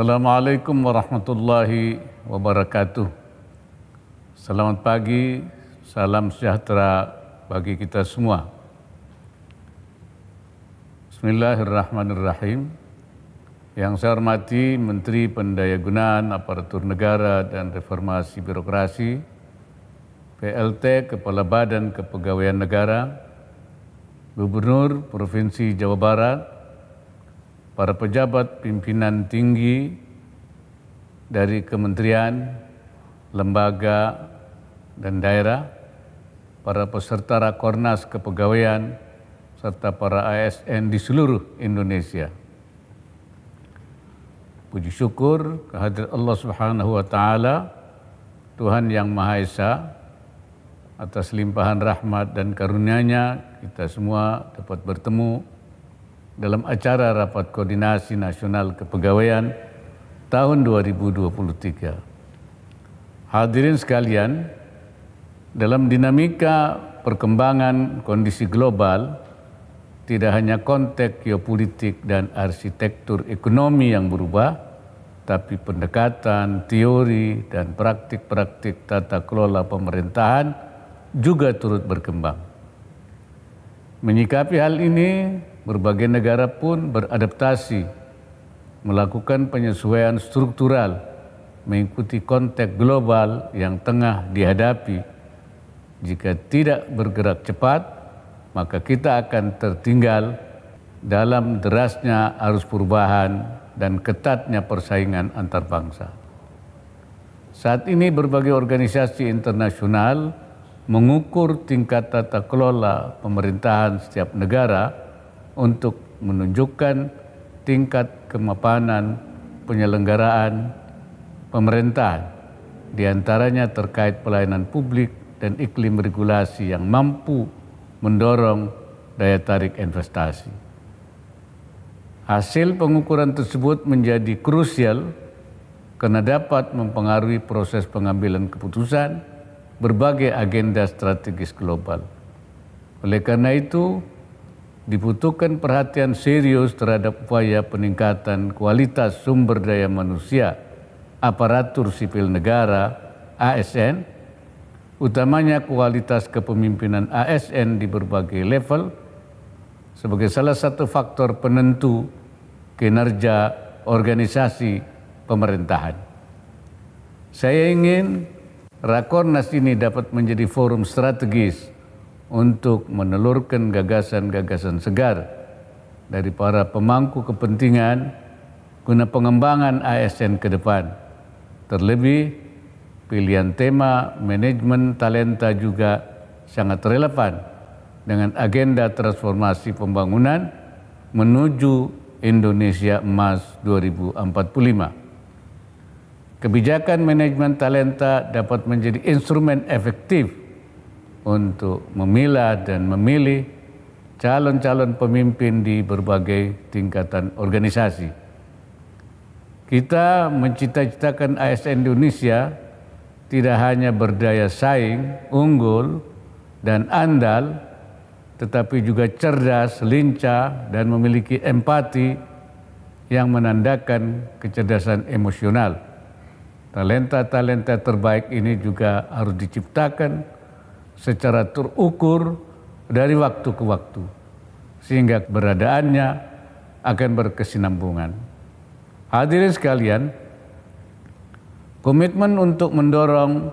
Assalamualaikum warahmatullahi wabarakatuh. Selamat pagi, salam sejahtera bagi kita semua. Bismillahirrahmanirrahim. Yang saya hormati Menteri Pendayagunaan Aparatur Negara dan Reformasi Birokrasi, PLT Kepala Badan Kepegawaian Negara, Gubernur Provinsi Jawa Barat, para pejabat pimpinan tinggi dari kementerian, lembaga, dan daerah, para peserta Rakornas Kepegawaian, serta para ASN di seluruh Indonesia. Puji syukur kehadirat Allah Subhanahu wa taala Tuhan yang Maha Esa atas limpahan rahmat dan karunia-Nya kita semua dapat bertemu dalam acara Rapat Koordinasi Nasional Kepegawaian tahun 2023. Hadirin sekalian, dalam dinamika perkembangan kondisi global, tidak hanya konteks geopolitik dan arsitektur ekonomi yang berubah, tapi pendekatan, teori, dan praktik-praktik tata kelola pemerintahan juga turut berkembang. Menyikapi hal ini, berbagai negara pun beradaptasi, melakukan penyesuaian struktural, mengikuti konteks global yang tengah dihadapi. Jika tidak bergerak cepat, maka kita akan tertinggal dalam derasnya arus perubahan dan ketatnya persaingan antar bangsa. Saat ini berbagai organisasi internasional mengukur tingkat tata kelola pemerintahan setiap negara untuk menunjukkan tingkat kemapanan penyelenggaraan pemerintahan, diantaranya terkait pelayanan publik dan iklim regulasi yang mampu mendorong daya tarik investasi. Hasil pengukuran tersebut menjadi krusial karena dapat mempengaruhi proses pengambilan keputusan berbagai agenda strategis global. Oleh karena itu, dibutuhkan perhatian serius terhadap upaya peningkatan kualitas sumber daya manusia aparatur sipil negara ASN utamanya kualitas kepemimpinan ASN di berbagai level sebagai salah satu faktor penentu kinerja organisasi pemerintahan. Saya ingin Rakornas ini dapat menjadi forum strategis untuk menelurkan gagasan-gagasan segar dari para pemangku kepentingan guna pengembangan ASN ke depan. Terlebih, pilihan tema manajemen talenta juga sangat relevan dengan agenda transformasi pembangunan menuju Indonesia Emas 2045. Kebijakan manajemen talenta dapat menjadi instrumen efektif untuk memilah dan memilih calon-calon pemimpin di berbagai tingkatan organisasi. Kita mencita-citakan ASN Indonesia tidak hanya berdaya saing, unggul, dan andal, tetapi juga cerdas, lincah, dan memiliki empati yang menandakan kecerdasan emosional. Talenta-talenta terbaik ini juga harus diciptakan secara terukur dari waktu ke waktu, sehingga keberadaannya akan berkesinambungan. Hadirin sekalian, komitmen untuk mendorong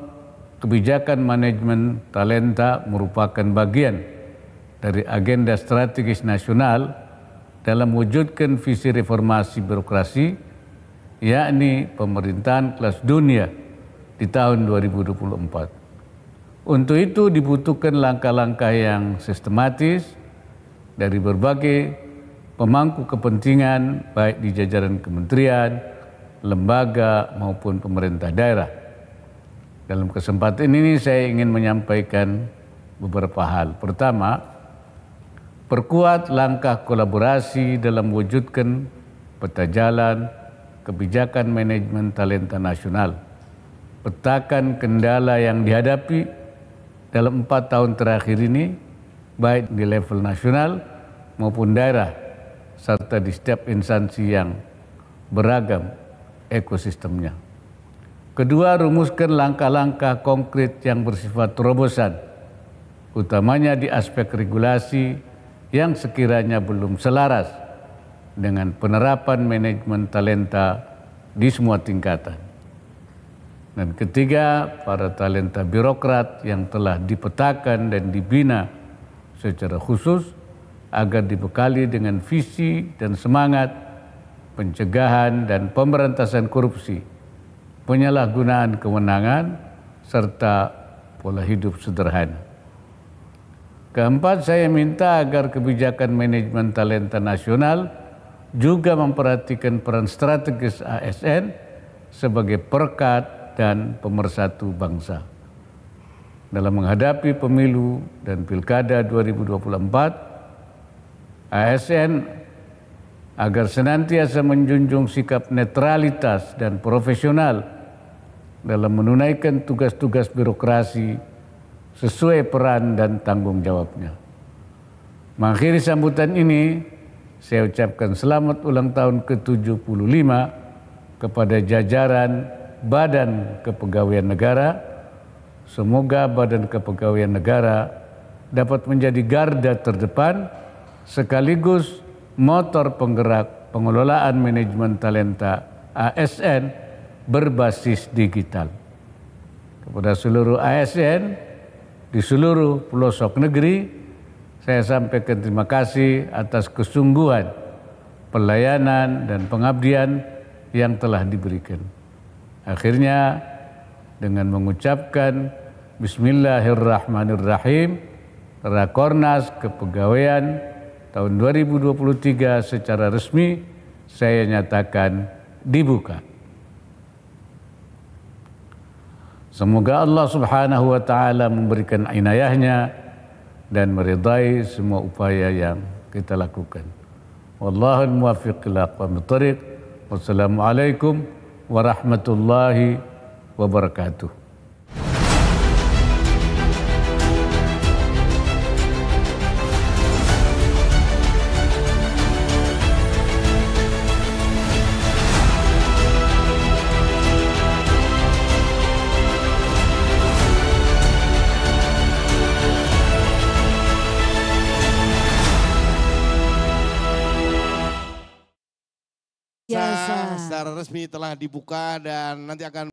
kebijakan manajemen talenta merupakan bagian dari agenda strategis nasional dalam mewujudkan visi reformasi birokrasi, yakni pemerintahan kelas dunia di tahun 2024. Untuk itu dibutuhkan langkah-langkah yang sistematis dari berbagai pemangku kepentingan baik di jajaran kementerian, lembaga maupun pemerintah daerah. Dalam kesempatan ini saya ingin menyampaikan beberapa hal. Pertama, perkuat langkah kolaborasi dalam wujudkan peta jalan kebijakan manajemen talenta nasional. Petakan kendala yang dihadapi dalam empat tahun terakhir ini, baik di level nasional maupun daerah, serta di setiap instansi yang beragam ekosistemnya. Kedua, rumuskan langkah-langkah konkret yang bersifat terobosan, utamanya di aspek regulasi yang sekiranya belum selaras dengan penerapan manajemen talenta di semua tingkatan. Dan ketiga, para talenta birokrat yang telah dipetakan dan dibina secara khusus agar dibekali dengan visi dan semangat pencegahan dan pemberantasan korupsi, penyalahgunaan kewenangan, serta pola hidup sederhana. Keempat, saya minta agar kebijakan manajemen talenta nasional juga memperhatikan peran strategis ASN sebagai perkat dan pemersatu bangsa. Dalam menghadapi pemilu dan pilkada 2024, ASN agar senantiasa menjunjung sikap netralitas dan profesional dalam menunaikan tugas-tugas birokrasi sesuai peran dan tanggung jawabnya. Mengakhiri sambutan ini, saya ucapkan selamat ulang tahun ke-75 kepada jajaran Badan Kepegawaian Negara. Semoga Badan Kepegawaian Negara dapat menjadi garda terdepan sekaligus motor penggerak pengelolaan manajemen talenta ASN berbasis digital. Kepada seluruh ASN di seluruh pelosok negeri, saya sampaikan terima kasih atas kesungguhan, pelayanan, dan pengabdian yang telah diberikan. Akhirnya dengan mengucapkan Bismillahirrahmanirrahim Rakornas Kepegawaian tahun 2023 secara resmi saya nyatakan dibuka. Semoga Allah Subhanahu wa taala memberikan inayahnya dan meridai semua upaya yang kita lakukan. Wallahul muwaffiq ila Wassalamualaikum warahmatullahi wabarakatuh. secara resmi telah dibuka dan nanti akan